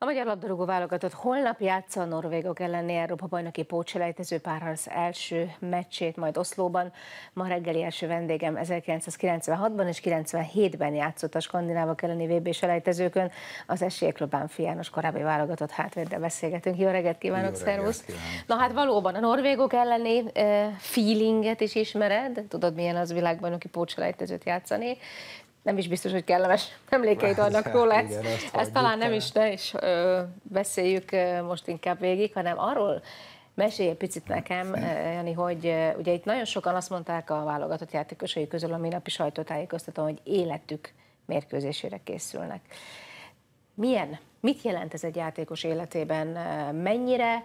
A magyar labdarúgó válogatott holnap játsza a norvégok elleni Európa bajnoki pócselejtező párharc első meccsét, majd Oszlóban. Ma reggeli első vendégem 1996-ban és 97-ben játszott a skandinávok elleni VB selejtezőkön. Az esélyekről Bánfi János korábbi válogatott hátvéddel beszélgetünk. Jó reggelt kívánok, Jó reggelt, szervusz! Na hát valóban a norvégok elleni eh, feelinget is ismered, tudod milyen az világbajnoki pócselejtezőt játszani nem is biztos, hogy kellemes emlékeit vannak róla. Ezt, igen, ezt, ezt talán nem is ne is ö, beszéljük ö, most inkább végig, hanem arról mesélj egy picit nekem, ö, Jani, hogy ö, ugye itt nagyon sokan azt mondták a válogatott játékosai közül a minapi sajtótájékoztatón, hogy életük mérkőzésére készülnek. Milyen, mit jelent ez egy játékos életében? Mennyire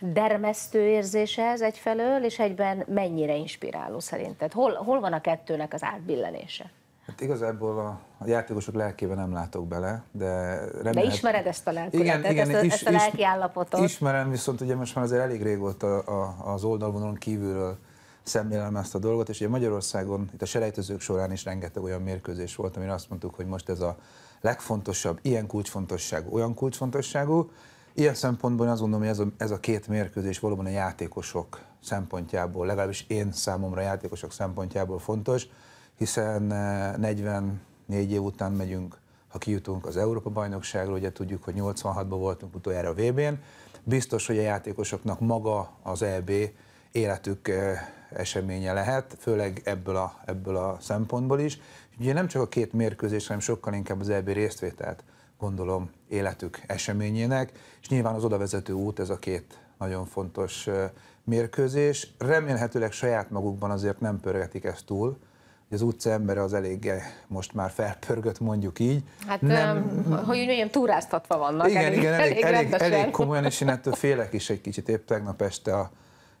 dermesztő érzése ez egyfelől, és egyben mennyire inspiráló szerinted? Hol, hol van a kettőnek az átbillenése? Hát igazából a, a játékosok lelkébe nem látok bele, de remélem... De ismered ezt a lelkületet, igen, igen, ezt, is, ezt a lelki állapotot? Ismerem, viszont ugye most már azért elég régóta a, az oldalvonalon kívülről szemlélem ezt a dolgot, és ugye Magyarországon itt a selejtezők során is rengeteg olyan mérkőzés volt, amire azt mondtuk, hogy most ez a legfontosabb, ilyen kulcsfontosságú, olyan kulcsfontosságú. Ilyen szempontból azt gondolom, hogy ez a, ez a két mérkőzés valóban a játékosok szempontjából, legalábbis én számomra játékosok szempontjából fontos, hiszen 44 eh, év után megyünk, ha kijutunk az Európa-bajnokságra, ugye tudjuk, hogy 86-ban voltunk utoljára a VB-n, biztos, hogy a játékosoknak maga az EB életük eh, eseménye lehet, főleg ebből a, ebből a szempontból is. Ugye nem csak a két mérkőzés, hanem sokkal inkább az EB résztvételt gondolom életük eseményének, és nyilván az odavezető út ez a két nagyon fontos eh, mérkőzés. Remélhetőleg saját magukban azért nem pörgetik ezt túl, az utca embere az eléggé most már felpörgött, mondjuk így. Hát, nem, hogy úgy mondjam, túráztatva vannak. Igen, elég, igen, elég, elég, elég komolyan, és én ettől félek is egy kicsit. Épp tegnap este a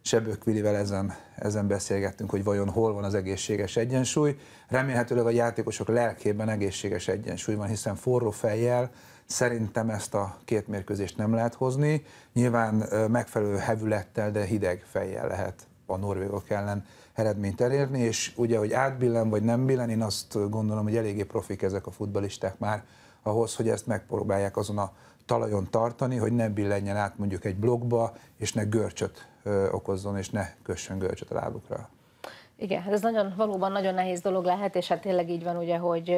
Sebőkvilivel ezen, ezen beszélgettünk, hogy vajon hol van az egészséges egyensúly. Remélhetőleg a játékosok lelkében egészséges egyensúly van, hiszen forró fejjel szerintem ezt a két mérkőzést nem lehet hozni. Nyilván megfelelő hevülettel, de hideg fejjel lehet a norvégok ellen eredményt elérni, és ugye, hogy átbillen vagy nem billen, én azt gondolom, hogy eléggé profik ezek a futbalisták már ahhoz, hogy ezt megpróbálják azon a talajon tartani, hogy ne billenjen át mondjuk egy blokkba, és ne görcsöt ö, okozzon, és ne kössön görcsöt a lábukra. Igen, hát ez nagyon, valóban nagyon nehéz dolog lehet, és hát tényleg így van ugye, hogy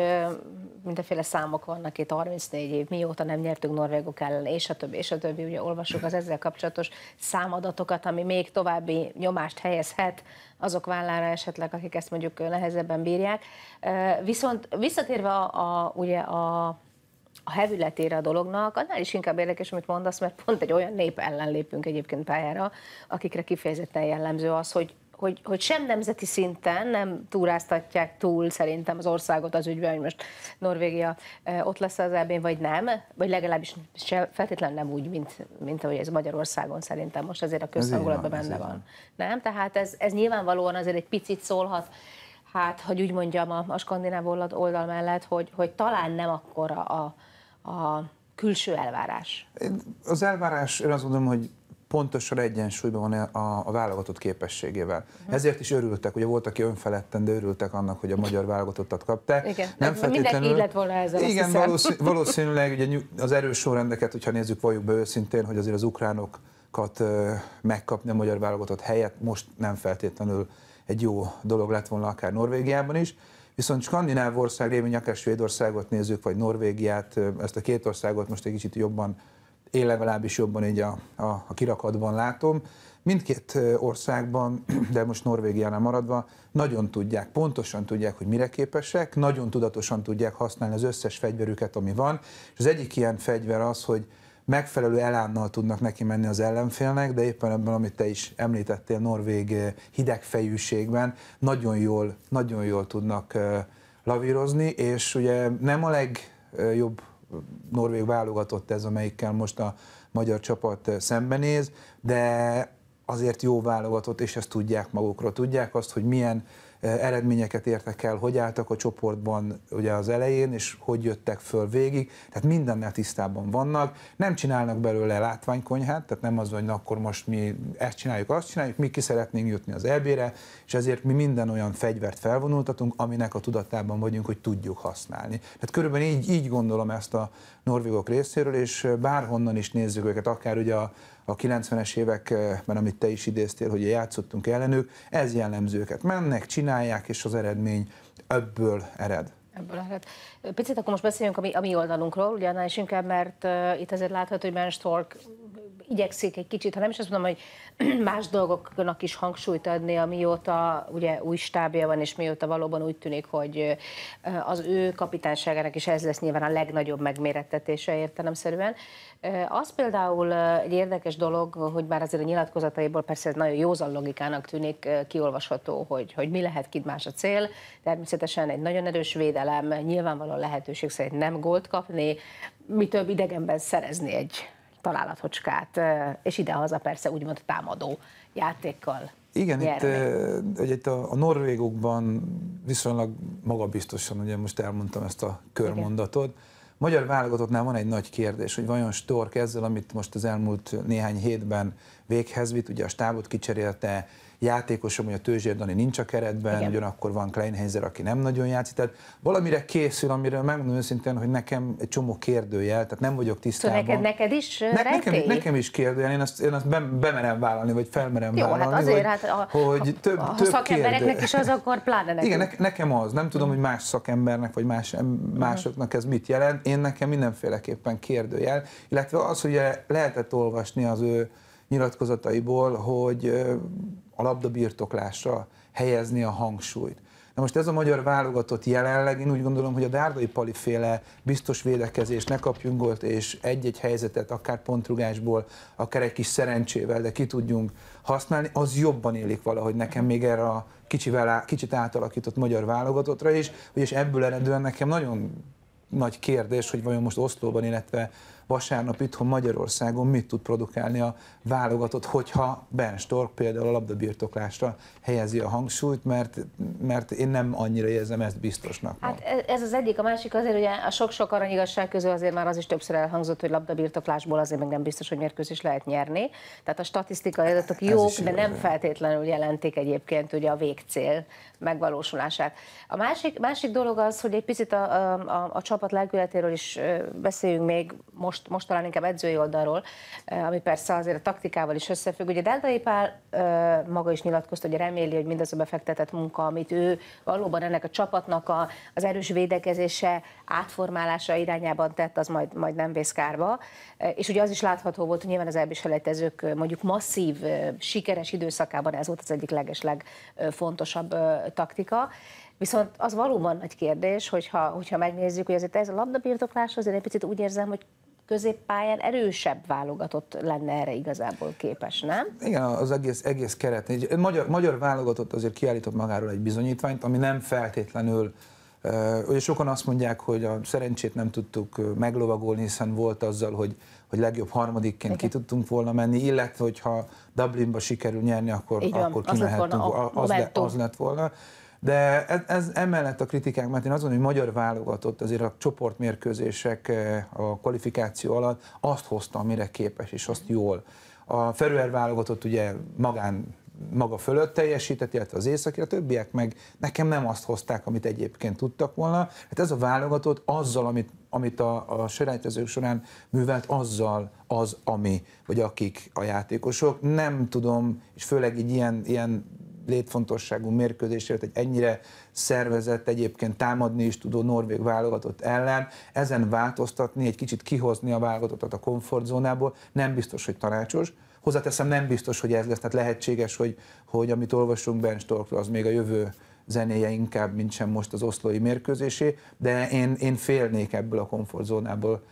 mindenféle számok vannak itt, 34 év mióta nem nyertünk norvégok ellen, és a többi, és a többi, ugye olvassuk az ezzel kapcsolatos számadatokat, ami még további nyomást helyezhet azok vállára esetleg, akik ezt mondjuk nehezebben bírják. Viszont visszatérve a, a ugye a a hevületére a dolognak, annál is inkább érdekes, amit mondasz, mert pont egy olyan nép ellen lépünk egyébként pályára, akikre kifejezetten jellemző az, hogy hogy, hogy sem nemzeti szinten nem túráztatják túl szerintem az országot az ügyben, hogy most Norvégia eh, ott lesz az ebén, vagy nem, vagy legalábbis se, feltétlenül nem úgy, mint, mint ahogy ez Magyarországon szerintem most azért a közhangulatban benne van. van. Nem? Tehát ez, ez nyilvánvalóan azért egy picit szólhat hát, hogy úgy mondjam, a, a skandináv oldal mellett, hogy, hogy talán nem akkora a, a külső elvárás. Az elvárás, én azt mondom, hogy pontosan egyensúlyban van a, a válogatott képességével. Uh-huh. Ezért is örültek, ugye volt, aki önfeledten, de örültek annak, hogy a magyar válogatottat kapta. Igen, nem feltétlenül... mindenki lett volna ezzel, Igen, valószínű, valószínűleg ugye az erős sorrendeket, hogyha nézzük, valljuk be őszintén, hogy azért az ukránokat megkapni a magyar válogatott helyet most nem feltétlenül egy jó dolog lett volna akár Norvégiában is. Viszont Skandináv ország révén, Nyakás, Svédországot nézzük, vagy Norvégiát, ezt a két országot most egy kicsit jobban én legalábbis jobban így a, a, a kirakatban látom. Mindkét országban, de most Norvégiánál maradva, nagyon tudják, pontosan tudják, hogy mire képesek, nagyon tudatosan tudják használni az összes fegyverüket, ami van. És az egyik ilyen fegyver az, hogy megfelelő elánnal tudnak neki menni az ellenfélnek, de éppen ebben, amit te is említettél, norvég hidegfejűségben nagyon jól, nagyon jól tudnak lavírozni, és ugye nem a legjobb norvég válogatott ez, amelyikkel most a magyar csapat szembenéz, de azért jó válogatott, és ezt tudják magukról. Tudják azt, hogy milyen eredményeket értek el, hogy álltak a csoportban ugye az elején, és hogy jöttek föl végig, tehát mindennel tisztában vannak, nem csinálnak belőle látványkonyhát, tehát nem az, hogy na, akkor most mi ezt csináljuk, azt csináljuk, mi ki szeretnénk jutni az elbére, és ezért mi minden olyan fegyvert felvonultatunk, aminek a tudatában vagyunk, hogy tudjuk használni. Tehát körülbelül így, így gondolom ezt a norvégok részéről, és bárhonnan is nézzük őket, akár ugye a a 90-es években, amit te is idéztél, hogy játszottunk ellenük, ez jellemző őket. Mennek, csinálják, és az eredmény ebből ered. Ebből lehet. Picit akkor most beszéljünk a mi, a mi oldalunkról, ugye annál is inkább, mert uh, itt azért látható, hogy Ben Stork igyekszik egy kicsit, ha nem is azt mondom, hogy más dolgoknak is hangsúlyt adni, amióta ugye új stábja van, és mióta valóban úgy tűnik, hogy az ő kapitányságának is ez lesz nyilván a legnagyobb megmérettetése értelemszerűen. Az például egy érdekes dolog, hogy bár azért a nyilatkozataiból persze ez nagyon józan logikának tűnik kiolvasható, hogy, hogy mi lehet kit más a cél. Természetesen egy nagyon erős védelem, nyilvánvalóan lehetőség szerint nem gólt kapni, mi több idegenben szerezni egy találatocskát, és idehaza persze úgymond támadó játékkal. Igen, nyerni. itt, ugye itt a, a norvégokban viszonylag magabiztosan, ugye most elmondtam ezt a körmondatot, Magyar válogatottnál van egy nagy kérdés, hogy vajon Stork ezzel, amit most az elmúlt néhány hétben véghez vitt, ugye a stábot kicserélte, játékosom, hogy a Tőzsér Dani nincs a keretben, Igen. ugyanakkor van Kleinheiser, aki nem nagyon játszik. Tehát valamire készül, amiről megmondom őszintén, hogy nekem egy csomó kérdőjel, tehát nem vagyok szóval tisztában. Szóval neked, neked is ne, nekem, nekem, is kérdőjel, én azt, én azt bemerem vállalni, vagy felmerem Jó, hát vállalni. Hát azért, hogy, hát a, hogy a, több, a több szakembereknek kérdő. is az, akkor pláne nekem. Igen, ne, nekem az. Nem tudom, hogy más szakembernek, vagy más, mhm. másoknak ez mit jelent. Én nekem mindenféleképpen kérdőjel, illetve az, hogy lehetett olvasni az ő nyilatkozataiból, hogy a labdabirtoklásra helyezni a hangsúlyt. Na most ez a magyar válogatott jelenleg, én úgy gondolom, hogy a Dárdai Pali féle biztos védekezés, ne kapjunk gólt, és egy-egy helyzetet, akár pontrugásból, akár egy kis szerencsével, de ki tudjunk használni, az jobban élik valahogy nekem még erre a kicsit átalakított magyar válogatottra is, és ebből eredően nekem nagyon nagy kérdés, hogy vajon most Oszlóban, illetve vasárnap itthon Magyarországon mit tud produkálni a válogatott, hogyha Ben Stork például a labdabirtoklásra helyezi a hangsúlyt, mert, mert én nem annyira érzem ezt biztosnak. Hát ez az egyik, a másik azért, hogy a sok-sok aranyigasság közül azért már az is többször elhangzott, hogy labdabirtoklásból azért meg nem biztos, hogy mérkőzés lehet nyerni. Tehát a statisztikai adatok jók, de nem feltétlenül jelentik egyébként ugye a végcél megvalósulását. A másik, másik dolog az, hogy egy picit a, a, a, a csapat lelkületéről is beszéljünk még, most, most talán inkább edzői oldalról, ami persze azért a taktikával is összefügg. Ugye Deltai Pál maga is nyilatkozta, hogy reméli, hogy mindaz a befektetett munka, amit ő valóban ennek a csapatnak a, az erős védekezése, átformálása irányában tett, az majd, majd nem vész kárba. És ugye az is látható volt, hogy nyilván az elbis selejtezők mondjuk masszív, sikeres időszakában ez volt az egyik legeslegfontosabb taktika. Viszont az valóban nagy kérdés, hogyha, hogyha megnézzük, hogy azért ez a labdabirtoklás azért egy picit úgy érzem, hogy középpályán erősebb válogatott lenne erre igazából képes, nem? Igen, az egész, egész keret. Egy magyar, magyar válogatott azért kiállított magáról egy bizonyítványt, ami nem feltétlenül eh, Ugye sokan azt mondják, hogy a szerencsét nem tudtuk eh, meglovagolni, hiszen volt azzal, hogy, hogy legjobb harmadikként Igen. ki tudtunk volna menni, illetve hogyha Dublinba sikerül nyerni, akkor, akkor kimehetünk, az, az, az lett volna. De ez, ez emellett a kritikák, mert én azt gondolom, hogy magyar válogatott azért a csoportmérkőzések eh, a kvalifikáció alatt azt hozta, amire képes, és azt jól. A Ferrer válogatott ugye magán maga fölött teljesített, illetve az északi, a többiek meg nekem nem azt hozták, amit egyébként tudtak volna. Hát ez a válogatott azzal, amit, amit a, a serejtezők során művelt, azzal az, ami, vagy akik a játékosok. Nem tudom, és főleg így ilyen, ilyen létfontosságú mérkőzésért egy ennyire szervezett, egyébként támadni is tudó norvég válogatott ellen, ezen változtatni, egy kicsit kihozni a válogatottat a komfortzónából, nem biztos, hogy tanácsos. Hozzáteszem, nem biztos, hogy ez lesz, tehát lehetséges, hogy, hogy amit olvasunk Ben Storkról, az még a jövő zenéje inkább, mint sem most az oszlói mérkőzésé, de én, én félnék ebből a komfortzónából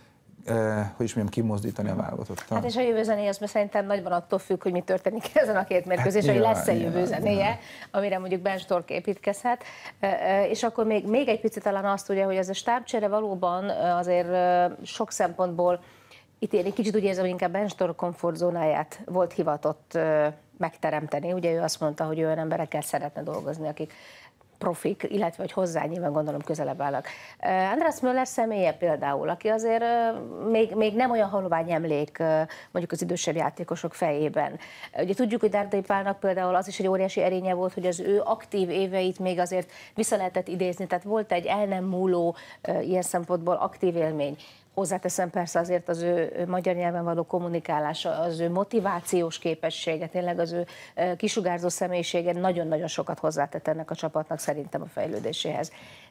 hogy is mondjam, kimozdítani a válogatottat. Hát és a jövő zenéje az szerintem nagyban attól függ, hogy mi történik ezen a két mérkőzés, hát, hogy lesz-e jövő zenéje, amire mondjuk Ben Stork építkezhet. És akkor még, még egy picit talán azt ugye, hogy ez a stábcsere valóban azért sok szempontból itt én egy kicsit úgy érzem, hogy inkább Ben Stork komfortzónáját volt hivatott megteremteni. Ugye ő azt mondta, hogy olyan emberekkel szeretne dolgozni, akik profik, illetve hogy hozzá nyilván gondolom közelebb állnak. András Möller személye például, aki azért még, még nem olyan halvány emlék mondjuk az idősebb játékosok fejében. Ugye tudjuk, hogy Dárdai Pálnak például az is egy óriási erénye volt, hogy az ő aktív éveit még azért vissza lehetett idézni, tehát volt egy el nem múló ilyen szempontból aktív élmény. Hozzáteszem persze azért az ő magyar nyelven való kommunikálása, az ő motivációs képessége, tényleg az ő e, kisugárzó személyisége nagyon-nagyon sokat hozzátett ennek a csapatnak szerintem a fejlődéséhez.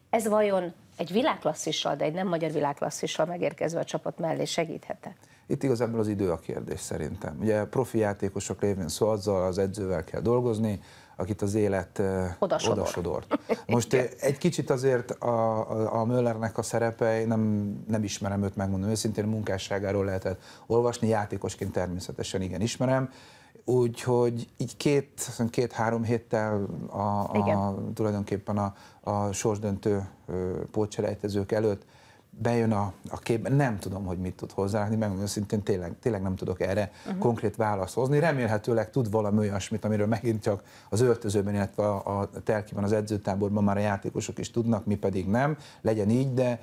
Ez vajon egy világklasszissal, de egy nem magyar világklasszissal megérkezve a csapat mellé segíthet Itt igazából az idő a kérdés szerintem. Ugye profi játékosok lévén szó azzal az edzővel kell dolgozni, akit az élet odasodort. odasodort. Most egy kicsit azért a, a Möllernek a szerepe, nem, nem ismerem őt, megmondom őszintén, munkásságáról lehetett olvasni, játékosként természetesen igen ismerem, Úgyhogy így két, két-három héttel a, a, tulajdonképpen a, a sorsdöntő pótselejtezők előtt bejön a, a kép, nem tudom, hogy mit tud hozzárakni, megmondom szintén tényleg, tényleg nem tudok erre uh-huh. konkrét választ hozni. Remélhetőleg tud valami olyasmit, amiről megint csak az öltözőben, illetve a, a telkiben, az edzőtáborban már a játékosok is tudnak, mi pedig nem, legyen így, de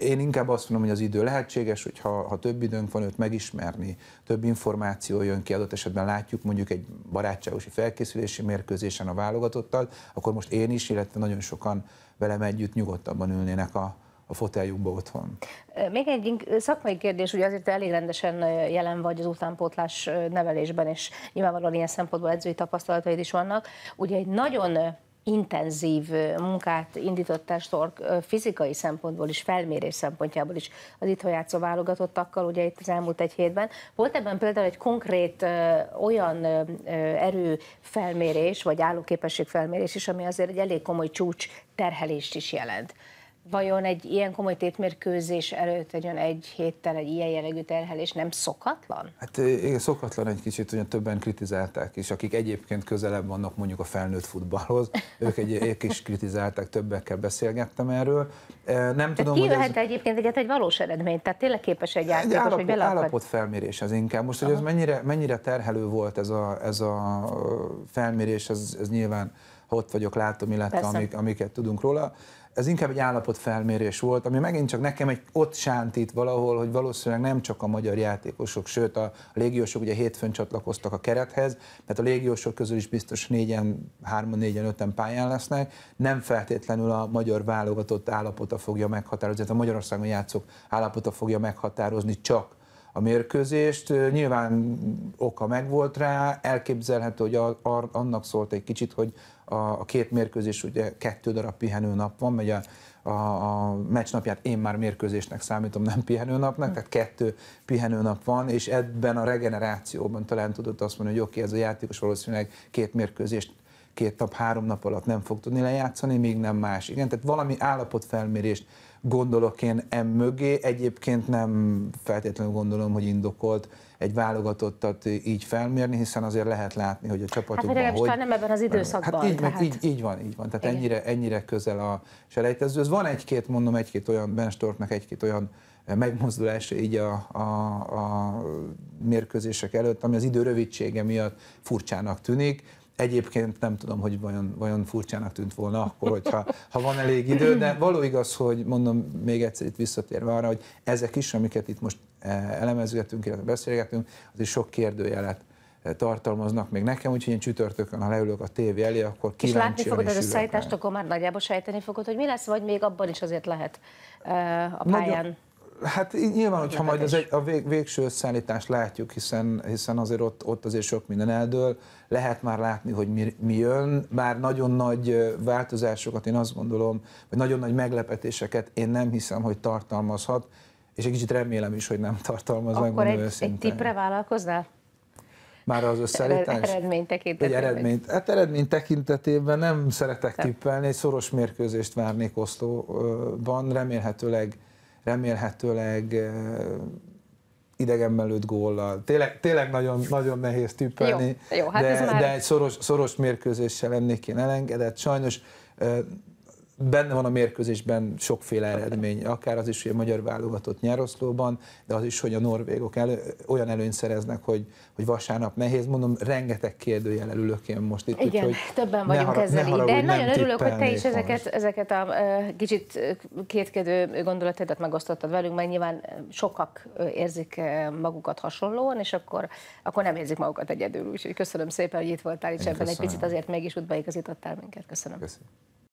én inkább azt mondom, hogy az idő lehetséges, hogy ha, ha több időnk van őt megismerni, több információ jön ki, adott esetben látjuk mondjuk egy barátságos felkészülési mérkőzésen a válogatottal, akkor most én is, illetve nagyon sokan velem együtt nyugodtabban ülnének a, a foteljukba otthon. Még egy szakmai kérdés, ugye azért elég rendesen jelen vagy az utánpótlás nevelésben, és nyilvánvalóan ilyen szempontból edzői tapasztalataid is vannak. Ugye egy nagyon intenzív munkát indított Stork fizikai szempontból is, felmérés szempontjából is az itthon játszó válogatottakkal, ugye itt az elmúlt egy hétben. Volt ebben például egy konkrét ö, olyan ö, felmérés vagy állóképesség felmérés is, ami azért egy elég komoly csúcs terhelést is jelent vajon egy ilyen komoly tétmérkőzés előtt, vagy egy héttel egy ilyen jellegű terhelés nem szokatlan? Hát igen, szokatlan egy kicsit, ugye többen kritizálták is, akik egyébként közelebb vannak mondjuk a felnőtt futballhoz, ők, egy, ők is kritizálták, többekkel beszélgettem erről. Nem tehát tudom, ki hogy ez... egyébként egyet egy valós eredményt? Tehát tényleg képes egy játékos, egy állapot, hogy belakad? felmérés az inkább. Most, hogy ez mennyire, mennyire terhelő volt ez a, ez a felmérés, ez, ez nyilván ott vagyok, látom, illetve amik, amiket tudunk róla. Ez inkább egy állapotfelmérés volt, ami megint csak nekem egy ott sántít valahol, hogy valószínűleg nem csak a magyar játékosok, sőt a légiósok ugye hétfőn csatlakoztak a kerethez, mert a légiósok közül is biztos négyen, hárman, négyen, öten pályán lesznek. Nem feltétlenül a magyar válogatott állapota fogja meghatározni, tehát a Magyarországon játszók állapota fogja meghatározni csak a mérkőzést. Nyilván oka megvolt rá, elképzelhető, hogy a, a, annak szólt egy kicsit, hogy a, a két mérkőzés, ugye kettő darab pihenőnap van, megy a, a, a meccsnapját én már mérkőzésnek számítom, nem pihenőnapnak, tehát kettő pihenőnap van, és ebben a regenerációban talán tudott azt mondani, hogy oké, okay, ez a játékos valószínűleg két mérkőzést két nap, három nap alatt nem fog tudni lejátszani, még nem más. Igen, tehát valami állapotfelmérést gondolok én mögé. Egyébként nem feltétlenül gondolom, hogy indokolt egy válogatottat így felmérni, hiszen azért lehet látni, hogy a csapatokban... hát, hogy... nem ebben az időszakban. Hát így, tehát... így, így van, így van. Tehát Igen. ennyire, ennyire közel a selejtező. Van egy-két, mondom, egy-két olyan, Ben Storknak egy-két olyan megmozdulás így a, a, a mérkőzések előtt, ami az idő rövidsége miatt furcsának tűnik. Egyébként nem tudom, hogy vajon, vajon furcsának tűnt volna akkor, hogyha, ha van elég idő, de való igaz, hogy mondom még egyszer itt visszatérve arra, hogy ezek is, amiket itt most eh, elemezgetünk, illetve beszélgetünk, az is sok kérdőjelet eh, tartalmaznak még nekem, úgyhogy én csütörtökön, ha leülök a tévé elé, akkor kíváncsi. És látni fogod az összeállítást, akkor már nagyjából sejteni fogod, hogy mi lesz, vagy még abban is azért lehet uh, a pályán. Nagyon, Hát nyilván, hogyha majd az egy, a vég, végső összeállítást látjuk, hiszen, hiszen azért ott, ott azért sok minden eldől, lehet már látni, hogy mi, mi jön, bár nagyon nagy változásokat én azt gondolom, vagy nagyon nagy meglepetéseket én nem hiszem, hogy tartalmazhat, és egy kicsit remélem is, hogy nem tartalmaz, Akkor egy, egy tippre vállalkoznál? Már az összeállítás? Eredmény tekintetében. Eredmény, hát eredmény tekintetében nem szeretek tippelni, egy szoros mérkőzést várnék Oszlóban, remélhetőleg remélhetőleg idegenben lőtt góllal. Tényleg, tényleg nagyon, nagyon nehéz tippelni, jó, jó, hát de, ez már... de egy szoros, szoros mérkőzéssel lennék én elengedett. Sajnos benne van a mérkőzésben sokféle eredmény, akár az is, hogy a magyar válogatott nyároszlóban, de az is, hogy a norvégok elő, olyan előnyt szereznek, hogy, hogy vasárnap nehéz. Mondom, rengeteg kérdőjel elülök én most itt. Igen, úgy, többen vagyunk har- ezzel harag, de nagyon örülök, hogy te is ezeket, ezeket a kicsit kétkedő gondolatodat megosztottad velünk, mert nyilván sokak érzik magukat hasonlóan, és akkor, akkor nem érzik magukat egyedül. Úgyhogy köszönöm szépen, hogy itt voltál, és ebben egy picit azért mégis útba igazítottál minket. Köszönöm. köszönöm.